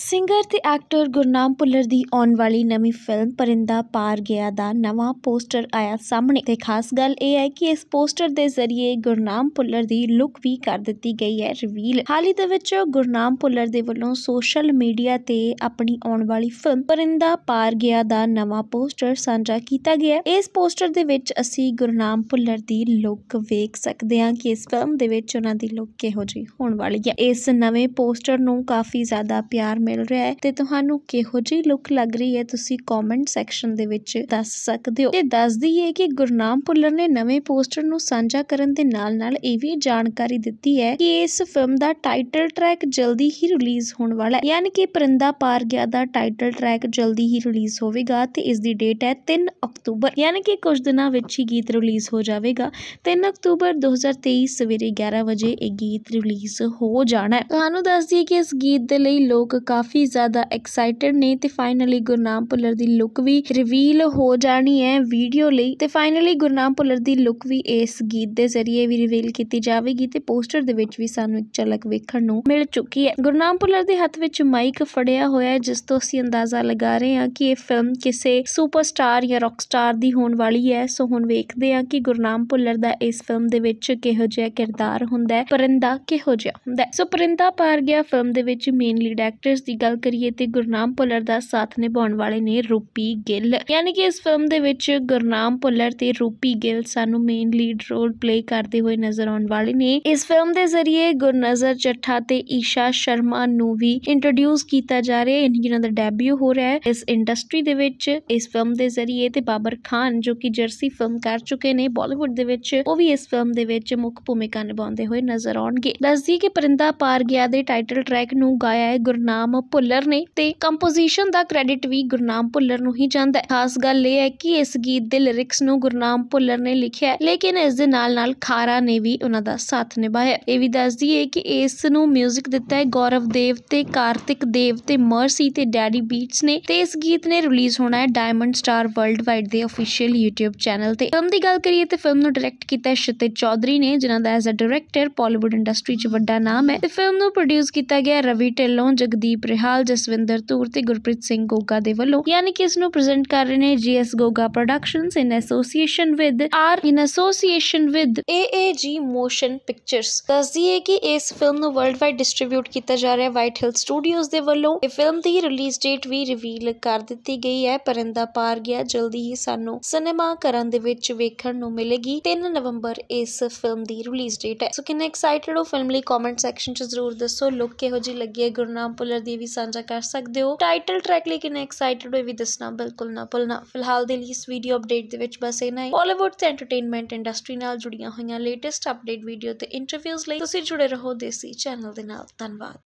singer ਤੇ actor Gurnam Bhullar ਦੀ ਆਉਣ ਵਾਲੀ ਨਵੀਂ ਫਿਲਮ ਪਰਿੰਦਾ ਪਾਰ ਗਿਆ ਦਾ ਨਵਾਂ ਪੋਸਟਰ ਆਇਆ ਸਾਹਮਣੇ ਤੇ ਖਾਸ ਗੱਲ ਇਹ ਹੈ ਕਿ ਇਸ ਪੋਸਟਰ ਦੇ ਜ਼ਰੀਏ ਗੁਰਨਾਮ ਪੁੱਲਰ ਦੀ ਲੁੱਕ ਵੀ ਕਰ ਦਿੱਤੀ ਗਈ ਹੈ ਰਿਵੀਲ ਹਾਲ ਹੀ ਦੇ ਵਿੱਚ ਗੁਰਨਾਮ ਪੁੱਲਰ ਦੇ ਵੱਲੋਂ ਸੋਸ਼ਲ ਮੀਡੀਆ ਤੇ ਆਪਣੀ ਆਉਣ ਵਾਲੀ ਫਿਲਮ ਪਰਿੰਦਾ ਪਾਰ ਗਿਆ ਦਾ ਨਵਾਂ ਪੋਸਟਰ ਸਾਂਝਾ ਕੀਤਾ ਗਿਆ ਇਸ ਪੋਸਟਰ ਦੇ ਵਿੱਚ ਅਸੀਂ ਗੁਰਨਾਮ ਪੁੱਲਰ ਦੀ ਲੁੱਕ ਵੇਖ ਸਕਦੇ ਹਾਂ ਕਿ ਇਸ ਫਿਲਮ ਦੇ ਵਿੱਚ ਉਹਨਾਂ ਦੀ ਲੁੱਕ ਕਿਹੋ ਜਿਹੀ ਹੋਣ ਵਾਲੀ ਹੈ ਇਸ ਨਵੇਂ ਪੋਸਟਰ ਨੂੰ ਕਾਫੀ ਜ਼ਿਆਦਾ ਪਿਆਰ ਮਿਲ ਰਿਹਾ ਹੈ ਤੇ ਤੁਹਾਨੂੰ ਕਿਹੋ ਜਿਹੀ ਲੁੱਕ ਲੱਗ ਰਹੀ ਹੈ ਤੁਸੀਂ ਕਮੈਂਟ ਸੈਕਸ਼ਨ ਦੇ ਵਿੱਚ ਦੱਸ ਸਕਦੇ ਹੋ ਤੇ ਦੱਸ ਦਈਏ ਕਿ ਗੁਰਨਾਮ ਪੁੱਲਰ ਨੇ ਨਵੇਂ ਪੋਸਟਰ ਨੂੰ ਸਾਂਝਾ ਕਰਨ ਦੇ ਨਾਲ-ਨਾਲ ਇਹ ਵੀ ਜਾਣਕਾਰੀ ਦਿੱਤੀ ਹੈ ਕਿ ਇਸ ਫਿਲਮ ਦਾ ਟਾਈਟਲ ਟਰੈਕ ਜਲਦੀ ਹੀ ਰਿਲੀਜ਼ ਹੋਣ ਵਾਲਾ ਹੈ ਯਾਨੀ ਕਿ ਪਰਿੰਦਾ ਪਾਰ ਗਿਆ ਦਾ ਟਾਈਟਲ ਟਰੈਕ ਜਲਦੀ ਹੀ ਰਿਲੀਜ਼ ਹੋਵੇਗਾ ਤੇ ਇਸ ਦੀ ਡੇਟ ਹੈ 3 ਅਕਤੂਬਰ ਯਾਨੀ ਕਿ ਕੁਝ ਦਿਨਾਂ ਵਿੱਚ ਹੀ ਗੀਤ ਰਿਲੀਜ਼ ਹੋ ਜਾਵੇਗਾ 3 ਅਕਤੂਬਰ 2023 ਸਵੇਰੇ 11 ਵਜੇ ਇਹ ਗੀਤ ਰਿਲੀਜ਼ ਹੋ ਜਾਣਾ ਹੈ ਤੁਹਾਨੂੰ ਦੱਸ ਦਈਏ ਕਿ ਇਸ ਗੀਤ ਦੇ ਲਈ ਲੋਕ ਕਾਫੀ ਜ਼ਿਆਦਾ ਐਕਸਾਈਟਡ ਨੇ ਤੇ ਫਾਈਨਲੀ ਗੁਰਨਾਮ ਪੁੱਲਰ ਦੀ ਲੁੱਕ ਵੀ ਰਿਵੀਲ ਹੋ ਜਾਣੀ ਹੈ ਵੀਡੀਓ ਲਈ ਤੇ ਫਾਈਨਲੀ ਗੁਰਨਾਮ ਪੁੱਲਰ ਦੀ ਲੁੱਕ ਵੀ ਇਸ ਗੀਤ ਦੇ ਜ਼ਰੀਏ ਵੀ ਰਿਵੀਲ ਕੀਤੀ ਜਾਵੇਗੀ ਤੇ ਪੋਸਟਰ ਦੇ ਵਿੱਚ ਵੀ ਸਾਨੂੰ ਇੱਕ ਝਲਕ ਵੇਖਣ ਨੂੰ ਮਿਲ ਚੁੱਕੀ ਹੈ ਗੁਰਨਾਮ ਪੁੱਲਰ ਦੇ ਹੱਥ ਵਿੱਚ ਮਾਈਕ ਫੜਿਆ ਹੋਇਆ ਹੈ ਜਿਸ ਤੋਂ ਅਸੀਂ ਅੰਦਾਜ਼ਾ ਲਗਾ ਰਹੇ ਹਾਂ ਕਿ ਇਹ ਫਿਲਮ ਕਿਸੇ ਸੁਪਰਸਟਾਰ ਜਾਂ ਰੌਕਸਟਾਰ ਦੀ ਹੋਣ ਵਾਲੀ ਹੈ ਸੋ ਹੁਣ ਵੇਖਦੇ ਹਾਂ ਕਿ ਗੁਰਨਾਮ ਪੁੱਲਰ ਦਾ ਇਸ ਫਿਲਮ ਦੇ ਵਿੱਚ ਕਿਹੋ ਜਿਹਾ ਕਿਰਦਾਰ ਹੁੰਦਾ ਹੈ ਪਰਿੰਦਾ ਕਿਹੋ ਜਿਹਾ ਹੁੰਦਾ ਹੈ ਸੋ ਪਰਿੰਦਾ ਪਾਰ ਗਿਆ ਫਿਲਮ ਦੇ ਵਿੱਚ ਮੇਨ ਲੀਡ ਐਕਟਰ ਐਕਟਰਸ ਦੀ ਗੱਲ ਕਰੀਏ ਤੇ ਗੁਰਨਾਮ ਭੁੱਲਰ ਦਾ ਸਾਥ ਨਿਭਾਉਣ ਵਾਲੇ ਨੇ ਰੂਪੀ ਗਿੱਲ ਯਾਨੀ ਕਿ ਇਸ ਫਿਲਮ ਦੇ ਵਿੱਚ ਗੁਰਨਾਮ ਭੁੱਲਰ ਤੇ ਰੂਪੀ ਗਿੱਲ ਸਾਨੂੰ ਮੇਨ ਲੀਡ ਰੋਲ ਪਲੇ ਕਰਦੇ ਹੋਏ ਨਜ਼ਰ ਆਉਣ ਵਾਲੇ ਨੇ ਇਸ ਫਿਲਮ ਦੇ ਜ਼ਰੀਏ ਗੁਰਨਜ਼ਰ ਚੱਠਾ ਤੇ ਈਸ਼ਾ ਸ਼ਰਮਾ ਨੂੰ ਵੀ ਇੰਟਰੋਡਿਊਸ ਕੀਤਾ ਜਾ ਰਿਹਾ ਹੈ ਇਹਨਾਂ ਦਾ ਡੈਬਿਊ ਹੋ ਰਿਹਾ ਹੈ ਇਸ ਇੰਡਸਟਰੀ ਦੇ ਵਿੱਚ ਇਸ ਫਿਲਮ ਦੇ ਜ਼ਰੀਏ ਤੇ ਬਾਬਰ ਖਾਨ ਜੋ ਕਿ ਜਰਸੀ ਫਿਲਮ ਕਰ ਚੁੱਕੇ ਨੇ ਬਾਲੀਵੁੱਡ ਦੇ ਵਿੱਚ ਉਹ ਵੀ ਇਸ ਫਿਲਮ ਦੇ ਵਿੱਚ ਮੁੱਖ ਭੂਮਿਕਾ ਨਿਭਾਉਂਦੇ ਹੋਏ ਨਜ਼ਰ ਆਉਣਗੇ ਦੱਸਦੀ ਕਿ ਪਰਿੰਦਾ ਪਾਰ ਗਿਆ ਦੇ ਟਾਈਟਲ ਟਰੈਕ ਨੂੰ ਗਾਇਆ ਹੈ ਗੁਰਨਾਮ ਗੁਰਨਾਮ ਭੁੱਲਰ ਨੇ ਤੇ ਕੰਪੋਜੀਸ਼ਨ ਦਾ ਕ੍ਰੈਡਿਟ ਵੀ ਗੁਰਨਾਮ ਭੁੱਲਰ ਨੂੰ ਹੀ ਜਾਂਦਾ ਹੈ ਖਾਸ ਗੱਲ ਇਹ ਹੈ ਕਿ ਇਸ ਗੀਤ ਦੇ ਲਿਰਿਕਸ ਨੂੰ ਗੁਰਨਾਮ ਭੁੱਲਰ ਨੇ ਲਿਖਿਆ ਲੇਕਿਨ ਇਸ ਦੇ ਨਾਲ ਨਾਲ ਖਾਰਾ ਨੇ ਵੀ ਉਹਨਾਂ ਦਾ ਸਾਥ ਨਿਭਾਇਆ ਇਹ ਵੀ ਦੱਸ ਦਈਏ ਕਿ ਇਸ ਨੂੰ 뮤직 ਦਿੱਤਾ ਹੈ ਗੌਰਵ ਦੇਵ ਤੇ ਕਾਰਤਿਕ ਦੇਵ ਤੇ ਮਰਸੀ ਤੇ ਡੈਡੀ ਬੀਟਸ ਨੇ ਤੇ ਇਸ ਗੀਤ ਨੇ ਰਿਲੀਜ਼ ਹੋਣਾ ਹੈ ਡਾਇਮੰਡ ਸਟਾਰ ਵਰਲਡ ਵਾਈਡ ਦੇ ਅਫੀਸ਼ੀਅਲ YouTube ਚੈਨਲ ਤੇ ਫਿਲਮ ਦੀ ਗੱਲ ਕਰੀਏ ਤੇ ਫਿਲਮ ਨੂੰ ਡਾਇਰੈਕਟ ਕੀਤਾ ਹੈ ਸ਼ਿਤੇ ਚੌਧਰੀ ਨੇ ਜਿਨ੍ਹਾਂ ਦਾ as a director Pollywood industry 'ਚ ਵੱਡਾ ਨਾਮ ਹੈ ਤੇ ਫਿਲਮ ਨੂੰ ਪ੍ਰੋਡਿਊਸ ਕੀਤਾ ਗਿਆ ਰਵੀ ਟੈਲੋਂ ਜਗਦੀਪ ਸੰਦੀਪ ਰਿਹਾਲ ਜਸਵਿੰਦਰ ਧੂਰ ਤੇ ਗੁਰਪ੍ਰੀਤ ਸਿੰਘ ਗੋਗਾ ਦੇ ਵੱਲੋਂ ਯਾਨੀ ਕਿ ਇਸ ਨੂੰ ਪ੍ਰੈਜ਼ੈਂਟ ਕਰ ਰਹੇ ਨੇ GS Goga productions in association with R in association with AAG motion pictures ਦੱਸਦੀ ਹੈ ਕਿ ਇਸ ਫਿਲਮ ਨੂੰ ਵਰਲਡਵਾਈਡ ਡਿਸਟ੍ਰਿਬਿਊਟ ਡਿਸਟ੍ਰੀਬਿਊਟ ਕੀਤਾ ਜਾ ਰਿਹਾ ਵਾਈਟ ਹਿਲ ਸਟੂਡੀਓਜ਼ ਦੇ ਵੱਲੋਂ ਇਹ ਫਿਲਮ ਦੀ ਰਿਲੀਜ਼ ਡੇਟ ਵੀ ਰਿਵੀਲ ਕਰ ਦਿੱਤੀ ਗਈ ਹੈ ਪਰਿੰਦਾ ਪਾਰ ਗਿਆ ਜਲਦੀ ਹੀ ਸਾਨੂੰ ਸਿਨੇਮਾ ਕਰਨ ਦੇ ਵਿੱਚ ਵੇਖਣ ਨੂੰ ਮਿਲੇਗੀ 3 ਨਵੰਬਰ ਇਸ ਫਿਲਮ ਦੀ ਰਿਲੀਜ਼ ਡੇਟ ਹੈ ਸੋ ਕਿੰਨੇ ਐਕਸਾਈਟਿਡ ਹੋ ਫਿਲਮ ਲਈ ਕਮੈਂਟ ਸੈਕਸ਼ਨ 'ਚ ਜ਼ਰੂਰ ਦੱਸੋ ਲੁੱਕ ਕਿਹੋ ਜੀ ਲੱਗੀ ਹੈ ਗੁਰਨਾਮ ਪੁਲਰ ਦੀ ਵੀ ਸਾਂਝਾ ਕਰ ਸਕਦੇ ਹੋ ਟਾਈਟਲ ਟਰੈਕ ਲਈ ਕਿੰਨੇ ਐਕਸਾਈਟਡ ਹੋ ਵੀ ਦੱਸਣਾ ਬਿਲਕੁਲ ਨਾ ਭੁੱਲਣਾ ਫਿਲਹਾਲ ਦੇ ਲਈ ਇਸ ਵੀਡੀਓ ਅਪਡੇਟ ਦੇ ਵਿੱਚ ਬਸ ਇਹਨਾਂ ਹੀ ਬਾਲੀਵੁੱਡ ਤੇ ਐਂਟਰਟੇਨਮੈਂਟ ਇੰਡਸਟਰੀ ਨਾਲ ਜੁੜੀਆਂ ਹੋਈਆਂ ਲੇਟੈਸਟ ਅਪਡੇਟ ਵੀਡੀਓ ਤੇ ਇੰਟਰਵਿਊਜ਼ ਲਈ ਤੁਸੀਂ ਜੁੜੇ ਰਹੋ ਦੇਸੀ ਚੈਨਲ ਦੇ ਨਾਲ ਧੰਨਵਾਦ